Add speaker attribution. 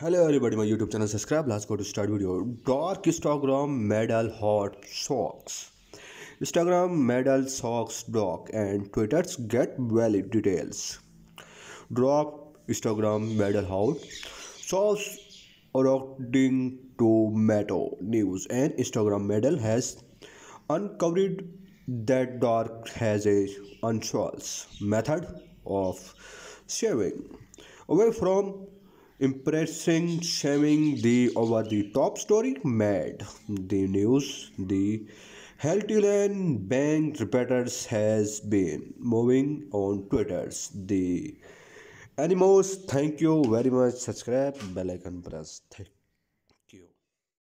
Speaker 1: hello everybody my YouTube channel subscribe last go to start video dark Instagram medal hot socks Instagram medal socks dock and twitters get valid details ड्रॉक Instagram medal hot socks according to Metro news and Instagram medal has uncovered that dark has a unusual method of shaving away from impressing shaming the over the top story mad the news the land Bank reporters has been moving on Twitter's the animals thank you very much
Speaker 2: subscribe bell icon press thank
Speaker 3: you